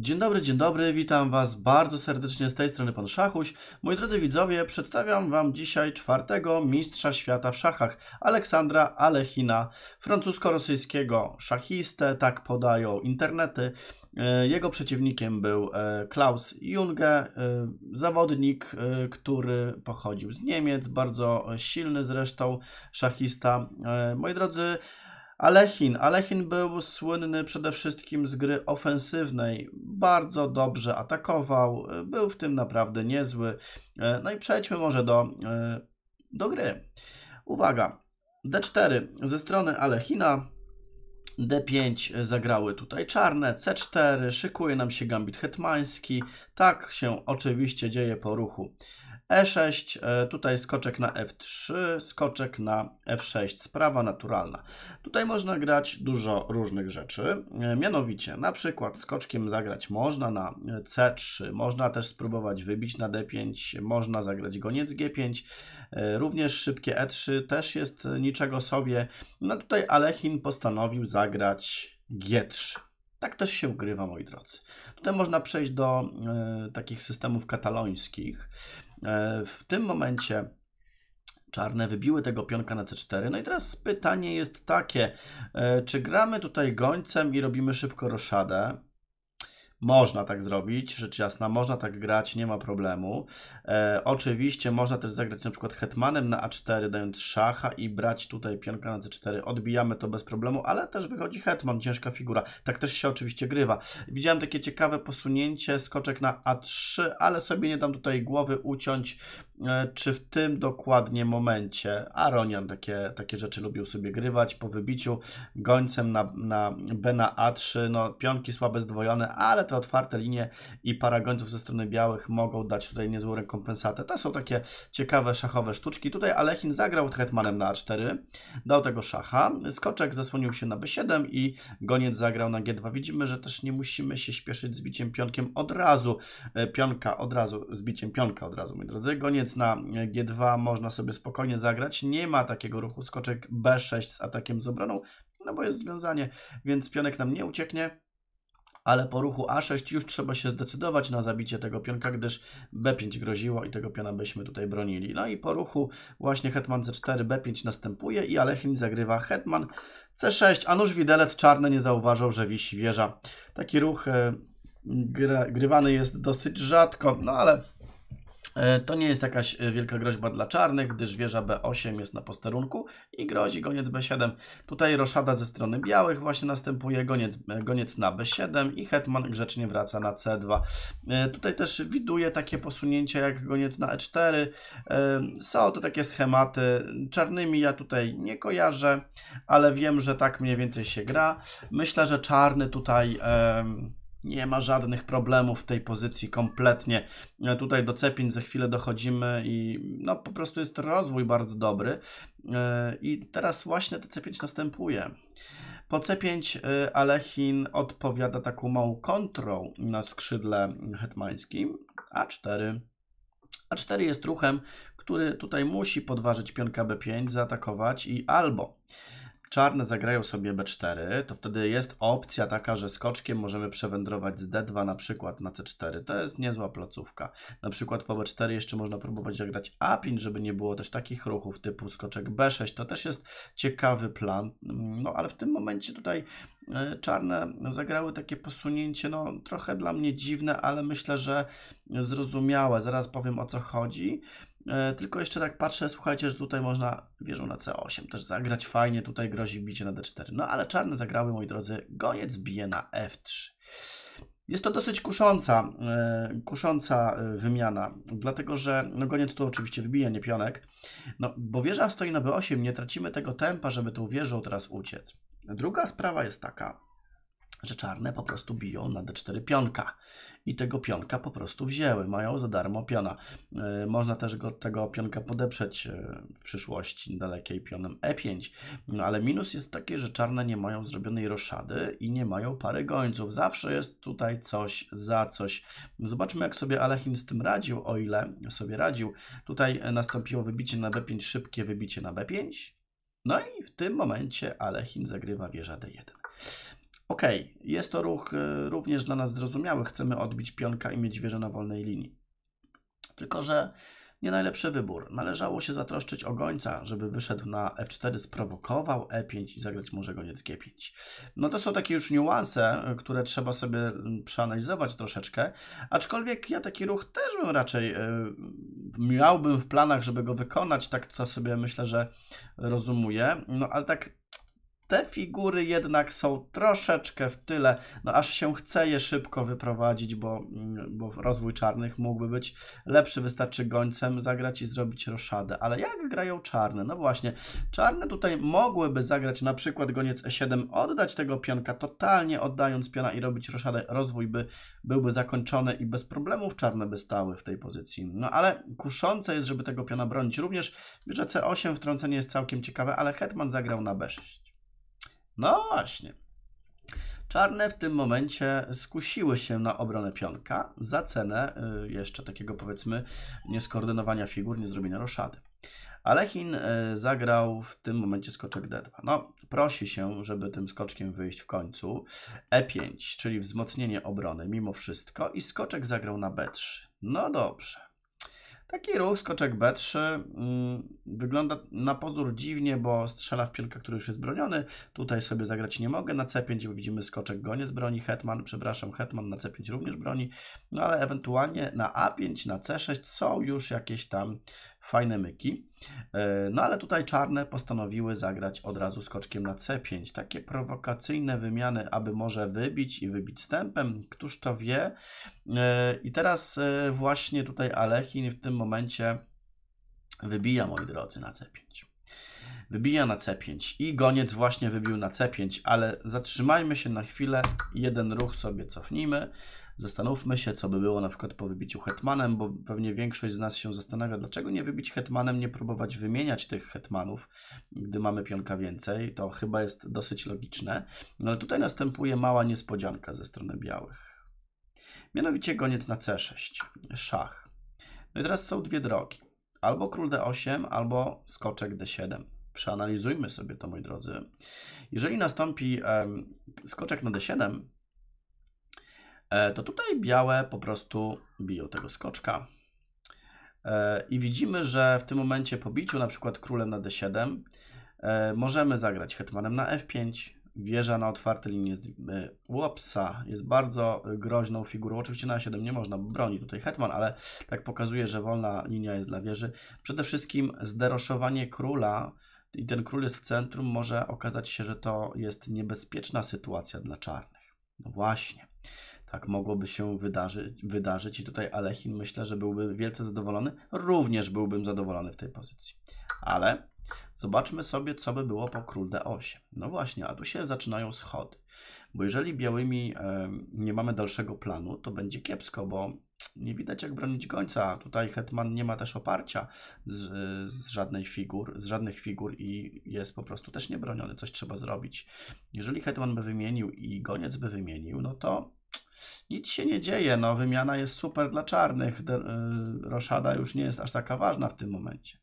Dzień dobry, dzień dobry, witam Was bardzo serdecznie z tej strony Pan Szachuś. Moi drodzy widzowie, przedstawiam Wam dzisiaj czwartego mistrza świata w szachach, Aleksandra Alechina, francusko-rosyjskiego szachistę, tak podają internety. E, jego przeciwnikiem był e, Klaus Junge, e, zawodnik, który pochodził z Niemiec, bardzo silny zresztą szachista. Moi drodzy, Alechin. Alechin był słynny przede wszystkim z gry ofensywnej. Bardzo dobrze atakował, był w tym naprawdę niezły. E, no i przejdźmy może do, e, do gry. Uwaga, D4 ze strony Alechina, D5 zagrały tutaj czarne, C4, szykuje nam się gambit hetmański. Tak się oczywiście dzieje po ruchu E6, e, tutaj skoczek na F3, skoczek na F6, sprawa naturalna. Tutaj można grać dużo różnych rzeczy, e, mianowicie na przykład skoczkiem zagrać można na C3, można też spróbować wybić na D5, można zagrać goniec G5, e, również szybkie E3 też jest niczego sobie. No tutaj Alechin postanowił zagrać G3. Tak też się ugrywa, moi drodzy. Tutaj można przejść do y, takich systemów katalońskich. E, w tym momencie czarne wybiły tego pionka na c4. No i teraz pytanie jest takie, e, czy gramy tutaj gońcem i robimy szybko roszadę, można tak zrobić, rzecz jasna, można tak grać, nie ma problemu. E, oczywiście można też zagrać na przykład hetmanem na a4, dając szacha i brać tutaj pionka na c4. Odbijamy to bez problemu, ale też wychodzi hetman, ciężka figura. Tak też się oczywiście grywa. Widziałem takie ciekawe posunięcie, skoczek na a3, ale sobie nie dam tutaj głowy uciąć, E, czy w tym dokładnie momencie Aronian takie, takie rzeczy lubił sobie grywać po wybiciu gońcem na, na na A3, no pionki słabe zdwojone, ale te otwarte linie i para gońców ze strony białych mogą dać tutaj niezłą rekompensatę. To są takie ciekawe szachowe sztuczki. Tutaj Alechin zagrał hetmanem na A4, dał tego szacha, skoczek zasłonił się na B7 i goniec zagrał na G2. Widzimy, że też nie musimy się śpieszyć z biciem pionkiem od razu, e, pionka od razu, z biciem pionka od razu, moi drodzy. Goniec więc na G2 można sobie spokojnie zagrać. Nie ma takiego ruchu skoczek B6 z atakiem z obroną, no bo jest związanie, więc pionek nam nie ucieknie ale po ruchu A6 już trzeba się zdecydować na zabicie tego pionka, gdyż B5 groziło i tego piona byśmy tutaj bronili. No i po ruchu właśnie hetman C4, B5 następuje i Alechin zagrywa hetman C6, a nóż widelec czarny nie zauważył, że wisi wieża. Taki ruch e, grywany jest dosyć rzadko, no ale E, to nie jest jakaś e, wielka groźba dla czarnych, gdyż wieża B8 jest na posterunku i grozi goniec B7. Tutaj roszada ze strony białych właśnie następuje, goniec, e, goniec na B7 i hetman grzecznie wraca na C2. Tutaj też widuje takie posunięcia jak goniec na E4. Są to takie schematy. Czarnymi ja tutaj nie kojarzę, ale wiem, że tak mniej więcej się gra. Myślę, że czarny tutaj nie ma żadnych problemów w tej pozycji kompletnie. E, tutaj do Cepin za chwilę dochodzimy i no po prostu jest rozwój bardzo dobry. E, I teraz właśnie te C5 następuje. Po C5 e, Alechin odpowiada taką małą kontrą na skrzydle hetmańskim. A4. A4 jest ruchem, który tutaj musi podważyć pionka B5, zaatakować i albo czarne zagrają sobie b4, to wtedy jest opcja taka, że skoczkiem możemy przewędrować z d2 na przykład na c4. To jest niezła placówka. Na przykład po b4 jeszcze można próbować zagrać a5, żeby nie było też takich ruchów typu skoczek b6. To też jest ciekawy plan, no ale w tym momencie tutaj e, czarne zagrały takie posunięcie, no trochę dla mnie dziwne, ale myślę, że zrozumiałe. Zaraz powiem o co chodzi. E, tylko jeszcze tak patrzę, słuchajcie, że tutaj można wieżą na C8 też zagrać fajnie, tutaj grozi bicie na D4. No ale czarne zagrały, moi drodzy, goniec bije na F3. Jest to dosyć kusząca, e, kusząca e, wymiana, dlatego że no goniec tu oczywiście wybije, nie pionek, no bo wieża stoi na B8, nie tracimy tego tempa, żeby tą wieżą teraz uciec. Druga sprawa jest taka, że czarne po prostu biją na d4 pionka i tego pionka po prostu wzięły, mają za darmo piona. E, można też go, tego pionka podeprzeć e, w przyszłości dalekiej pionem e5, no, ale minus jest taki, że czarne nie mają zrobionej roszady i nie mają pary gońców. Zawsze jest tutaj coś za coś. Zobaczmy jak sobie Alechin z tym radził, o ile sobie radził. Tutaj e, nastąpiło wybicie na b5, szybkie wybicie na b5. No i w tym momencie Alechin zagrywa wieża d1. Ok, jest to ruch e, również dla nas zrozumiały. Chcemy odbić pionka i mieć wieżę na wolnej linii. Tylko, że nie najlepszy wybór. Należało się zatroszczyć o gońca, żeby wyszedł na f4, sprowokował e5 i zagrać może goniec g5. No to są takie już niuanse, e, które trzeba sobie przeanalizować troszeczkę, aczkolwiek ja taki ruch też bym raczej e, miałbym w planach, żeby go wykonać, tak to sobie myślę, że rozumuję, no ale tak te figury jednak są troszeczkę w tyle, no aż się chce je szybko wyprowadzić, bo, mm, bo rozwój czarnych mógłby być lepszy, wystarczy gońcem zagrać i zrobić roszadę, ale jak grają czarne? No właśnie, czarne tutaj mogłyby zagrać na przykład goniec e7, oddać tego pionka, totalnie oddając piona i robić roszadę, rozwój by, byłby zakończony i bez problemów czarne by stały w tej pozycji, no ale kuszące jest, żeby tego piona bronić, również bierze c8, wtrącenie jest całkiem ciekawe, ale hetman zagrał na b6. No właśnie. Czarne w tym momencie skusiły się na obronę pionka za cenę y, jeszcze takiego powiedzmy nieskoordynowania figur, nie zrobienia roszady. Alechin y, zagrał w tym momencie skoczek D2. No, prosi się, żeby tym skoczkiem wyjść w końcu. E5, czyli wzmocnienie obrony mimo wszystko i skoczek zagrał na B3. No dobrze. Taki ruch, skoczek B3 mm, wygląda na pozór dziwnie, bo strzela w pionka, który już jest broniony. Tutaj sobie zagrać nie mogę. Na C5 bo widzimy skoczek goniec broni, hetman, przepraszam, hetman na C5 również broni. No ale ewentualnie na A5, na C6 są już jakieś tam fajne myki. E, no ale tutaj czarne postanowiły zagrać od razu skoczkiem na C5. Takie prowokacyjne wymiany, aby może wybić i wybić stępem, któż to wie. E, I teraz e, właśnie tutaj Alechin w tym momencie wybija, moi drodzy, na C5 wybija na C5 i goniec właśnie wybił na C5, ale zatrzymajmy się na chwilę, jeden ruch sobie cofnijmy, Zastanówmy się, co by było na przykład po wybiciu hetmanem, bo pewnie większość z nas się zastanawia, dlaczego nie wybić hetmanem, nie próbować wymieniać tych hetmanów, gdy mamy pionka więcej. To chyba jest dosyć logiczne. No ale tutaj następuje mała niespodzianka ze strony białych. Mianowicie goniec na C6, szach. No i teraz są dwie drogi. Albo król D8, albo skoczek D7 przeanalizujmy sobie to, moi drodzy. Jeżeli nastąpi um, skoczek na d7, E, to tutaj białe po prostu biją tego skoczka. E, I widzimy, że w tym momencie po biciu na przykład królem na d7 e, możemy zagrać hetmanem na f5, wieża na otwarte linie z Łopsa jest bardzo groźną figurą. Oczywiście na 7 nie można, bo broni tutaj Hetman, ale tak pokazuje, że wolna linia jest dla wieży. Przede wszystkim zderoszowanie króla i ten król jest w centrum, może okazać się, że to jest niebezpieczna sytuacja dla czarnych. No właśnie tak mogłoby się wydarzyć, wydarzyć. I tutaj Alechin myślę, że byłby wielce zadowolony. Również byłbym zadowolony w tej pozycji. Ale zobaczmy sobie, co by było po król d8. No właśnie, a tu się zaczynają schody. Bo jeżeli białymi e, nie mamy dalszego planu, to będzie kiepsko, bo nie widać jak bronić gońca. Tutaj Hetman nie ma też oparcia z, z, żadnej figur, z żadnych figur i jest po prostu też niebroniony. Coś trzeba zrobić. Jeżeli Hetman by wymienił i goniec by wymienił, no to nic się nie dzieje, no wymiana jest super dla czarnych. Y, roszada już nie jest aż taka ważna w tym momencie.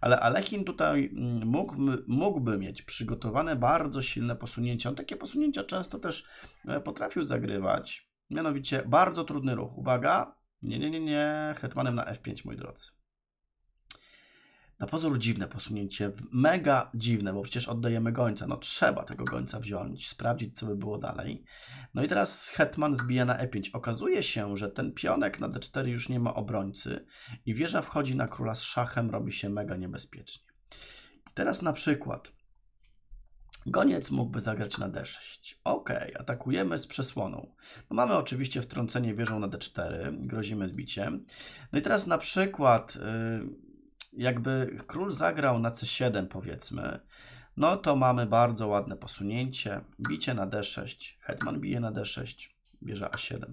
Ale Alekin tutaj mm, mógł, mógłby mieć przygotowane bardzo silne posunięcia. On takie posunięcia często też e, potrafił zagrywać. Mianowicie bardzo trudny ruch. Uwaga, nie, nie, nie, nie, hetmanem na F5, moi drodzy na pozór dziwne posunięcie, mega dziwne, bo przecież oddajemy gońca, no trzeba tego gońca wziąć, sprawdzić co by było dalej. No i teraz hetman zbija na e5. Okazuje się, że ten pionek na d4 już nie ma obrońcy i wieża wchodzi na króla z szachem, robi się mega niebezpiecznie. teraz na przykład Goniec mógłby zagrać na d6. Ok, atakujemy z przesłoną. No mamy oczywiście wtrącenie wieżą na d4, grozimy zbiciem. No i teraz na przykład yy, jakby król zagrał na c7 powiedzmy, no to mamy bardzo ładne posunięcie, bicie na d6, hetman bije na d6, bierze a7.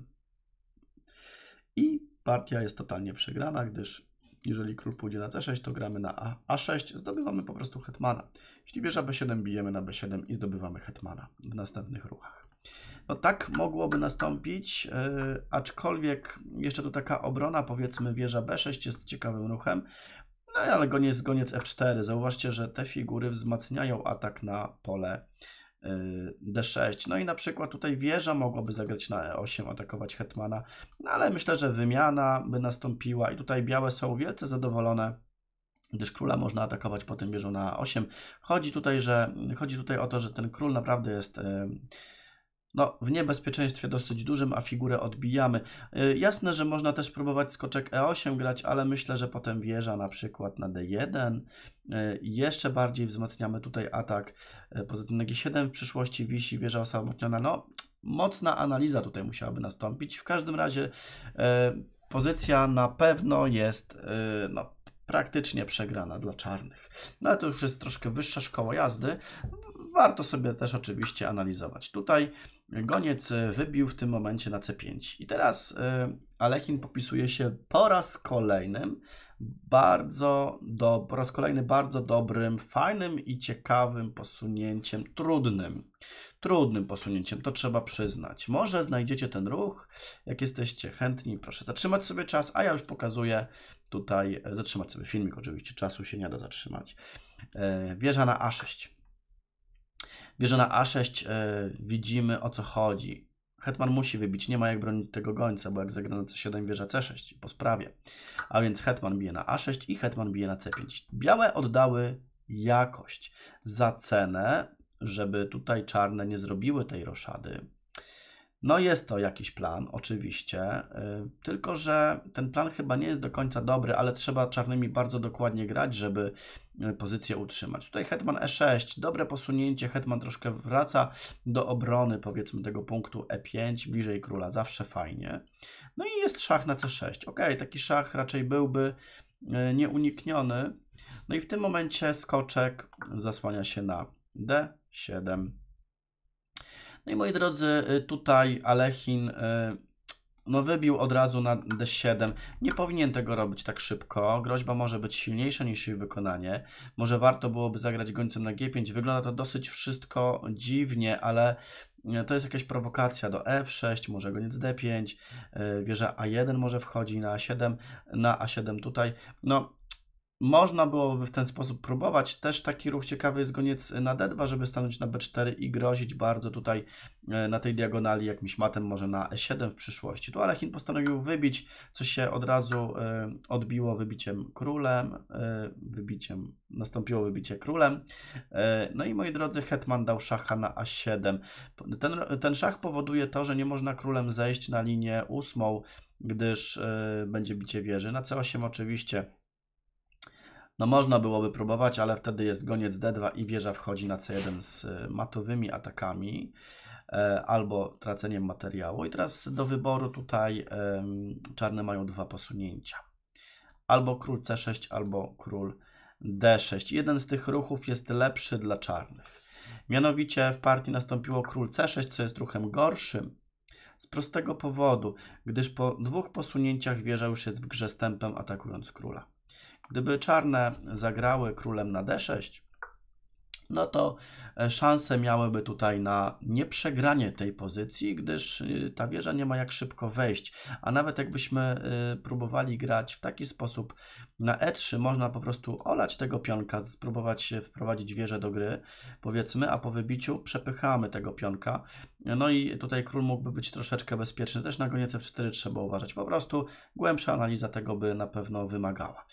I partia jest totalnie przegrana, gdyż jeżeli król pójdzie na c6, to gramy na a, a6, zdobywamy po prostu hetmana. Jeśli bierze b7, bijemy na b7 i zdobywamy hetmana w następnych ruchach. No tak mogłoby nastąpić, yy, aczkolwiek jeszcze tu taka obrona, powiedzmy wieża b6 jest ciekawym ruchem, no, ale goniec, goniec F4. Zauważcie, że te figury wzmacniają atak na pole y, D6. No i na przykład tutaj wieża mogłaby zagrać na E8, atakować Hetmana, no ale myślę, że wymiana by nastąpiła i tutaj białe są wielce zadowolone, gdyż króla można atakować po tym wieżą na 8. Chodzi tutaj, że, chodzi tutaj o to, że ten król naprawdę jest... Yy, no, w niebezpieczeństwie dosyć dużym, a figurę odbijamy. Y, jasne, że można też próbować skoczek E8 grać, ale myślę, że potem wieża na przykład na D1. Y, jeszcze bardziej wzmacniamy tutaj atak. Y, Pozytywny G7 e w przyszłości wisi wieża osamotniona. No, mocna analiza tutaj musiałaby nastąpić. W każdym razie pozycja na pewno jest no, praktycznie przegrana dla czarnych. No ale to już jest troszkę wyższa szkoła jazdy. Warto sobie też oczywiście analizować. Tutaj Goniec e, wybił w tym momencie na C5. I teraz e, Alechin popisuje się po raz kolejnym bardzo do, po raz kolejny bardzo dobrym, fajnym i ciekawym posunięciem, trudnym. Trudnym posunięciem, to trzeba przyznać. Może znajdziecie ten ruch, jak jesteście chętni, proszę zatrzymać sobie czas, a ja już pokazuję tutaj, zatrzymać sobie filmik, oczywiście czasu się nie da zatrzymać. E, wieża na A6. Wieża na A6 e, widzimy o co chodzi. Hetman musi wybić, nie ma jak bronić tego gońca, bo jak zagra na C7 wieża C6 po sprawie. A więc hetman bije na A6 i hetman bije na C5. Białe oddały jakość za cenę, żeby tutaj czarne nie zrobiły tej roszady. No jest to jakiś plan, oczywiście, y, tylko że ten plan chyba nie jest do końca dobry, ale trzeba czarnymi bardzo dokładnie grać, żeby y, pozycję utrzymać. Tutaj hetman e6, dobre posunięcie, hetman troszkę wraca do obrony powiedzmy tego punktu e5, bliżej króla, zawsze fajnie. No i jest szach na c6, ok, taki szach raczej byłby y, nieunikniony. No i w tym momencie skoczek zasłania się na d7. No i moi drodzy, y, tutaj Alechin y, no wybił od razu na D7. Nie powinien tego robić tak szybko. Groźba może być silniejsza niż jej wykonanie. Może warto byłoby zagrać gońcem na G5. Wygląda to dosyć wszystko dziwnie, ale y, to jest jakaś prowokacja do F6, może goniec D5, wieża A1 może wchodzi na A7, na A7 tutaj. No można byłoby w ten sposób próbować. Też taki ruch ciekawy jest goniec na D2, żeby stanąć na B4 i grozić bardzo tutaj e, na tej diagonali jakimś matem, może na E7 w przyszłości. Tu Alechin postanowił wybić, co się od razu e, odbiło wybiciem królem, e, wybiciem, nastąpiło wybicie królem. No i moi drodzy, hetman dał szacha na A7. Ten, ten szach powoduje to, że nie można królem zejść na linię ósmą, gdyż będzie bicie wieży. Na C8 oczywiście no można byłoby próbować, ale wtedy jest goniec D2 i wieża wchodzi na C1 z e, matowymi atakami e, albo traceniem materiału. I teraz do wyboru tutaj czarne mają dwa posunięcia. Albo król C6, albo król D6. Jeden z tych ruchów jest lepszy dla czarnych. Mianowicie w partii nastąpiło król C6, co jest ruchem gorszym, z prostego powodu, gdyż po dwóch posunięciach wieża już jest w grze stępem atakując króla. Gdyby czarne zagrały królem na d6, no to e, szanse miałyby tutaj na nieprzegranie tej pozycji, gdyż y, ta wieża nie ma jak szybko wejść, a nawet jakbyśmy y, próbowali grać w taki sposób na e3, można po prostu olać tego pionka, spróbować wprowadzić wieżę do gry, powiedzmy, a po wybiciu przepychamy tego pionka, no i tutaj król mógłby być troszeczkę bezpieczny. Też na goniec F4 trzeba uważać. Po prostu głębsza analiza tego by na pewno wymagała.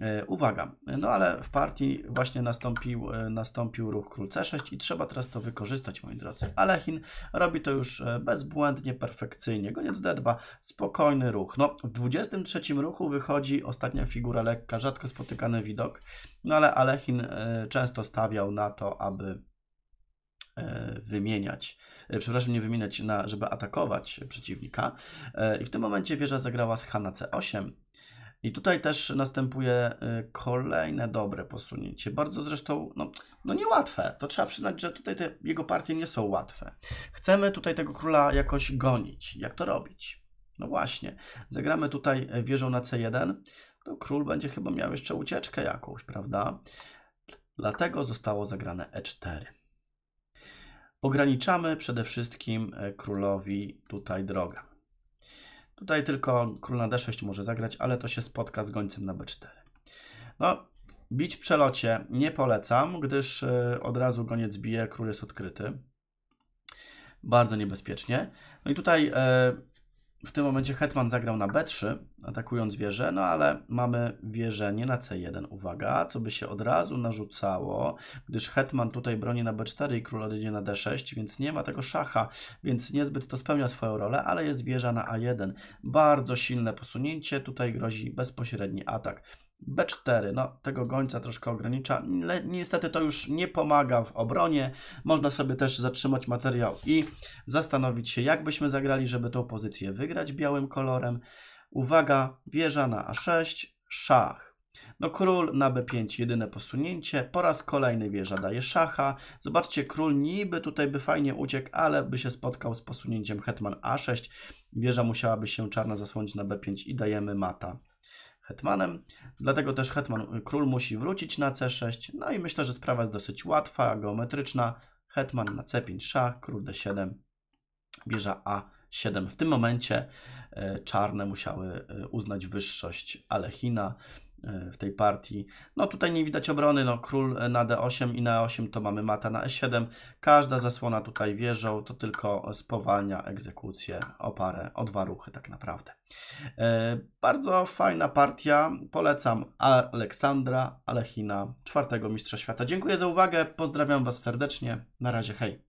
E, uwaga, no ale w partii właśnie nastąpił, e, nastąpił ruch król C6 i trzeba teraz to wykorzystać, moi drodzy. Alechin robi to już e, bezbłędnie, perfekcyjnie. Goniec D2, spokojny ruch. No, w 23 ruchu wychodzi ostatnia figura lekka, rzadko spotykany widok, no ale Alechin często stawiał na to, aby E, wymieniać, e, przepraszam, nie wymieniać, na, żeby atakować przeciwnika. E, I w tym momencie wieża zagrała z Hana C8. I tutaj też następuje kolejne dobre posunięcie. Bardzo zresztą, no, no niełatwe. To trzeba przyznać, że tutaj te jego partie nie są łatwe. Chcemy tutaj tego króla jakoś gonić. Jak to robić? No właśnie. Zagramy tutaj wieżą na C1. No, król będzie chyba miał jeszcze ucieczkę jakąś, prawda? Dlatego zostało zagrane E4 ograniczamy przede wszystkim e, królowi tutaj drogę. Tutaj tylko król na d6 może zagrać, ale to się spotka z gońcem na b4. No, bić w przelocie nie polecam, gdyż e, od razu goniec bije, król jest odkryty. Bardzo niebezpiecznie. No i tutaj e, w tym momencie Hetman zagrał na B3, atakując wieżę, no ale mamy wieżę nie na C1, uwaga, co by się od razu narzucało, gdyż Hetman tutaj broni na B4 i król odjedzie na D6, więc nie ma tego szacha, więc niezbyt to spełnia swoją rolę, ale jest wieża na A1. Bardzo silne posunięcie, tutaj grozi bezpośredni atak. B4, no tego gońca troszkę ogranicza. Niestety to już nie pomaga w obronie. Można sobie też zatrzymać materiał i zastanowić się, jak byśmy zagrali, żeby tą pozycję wygrać białym kolorem. Uwaga, wieża na A6, szach. No król na B5 jedyne posunięcie, po raz kolejny wieża daje szacha. Zobaczcie, król niby tutaj by fajnie uciekł, ale by się spotkał z posunięciem hetman A6. Wieża musiałaby się czarna zasłonić na B5 i dajemy mata hetmanem. Dlatego też hetman y, król musi wrócić na c6. No i myślę, że sprawa jest dosyć łatwa, geometryczna. Hetman na c5 szach, król d7, wieża a7. W tym momencie y, czarne musiały y, uznać wyższość Alechina. E, w tej partii. No tutaj nie widać obrony, no król e, na d8 i na 8 e to mamy mata na e7. Każda zasłona tutaj wieżą, to tylko spowalnia egzekucję o parę, o dwa ruchy tak naprawdę. Bardzo fajna partia, polecam Aleksandra Alechina, czwartego mistrza świata. Dziękuję za uwagę, pozdrawiam Was serdecznie, na razie hej.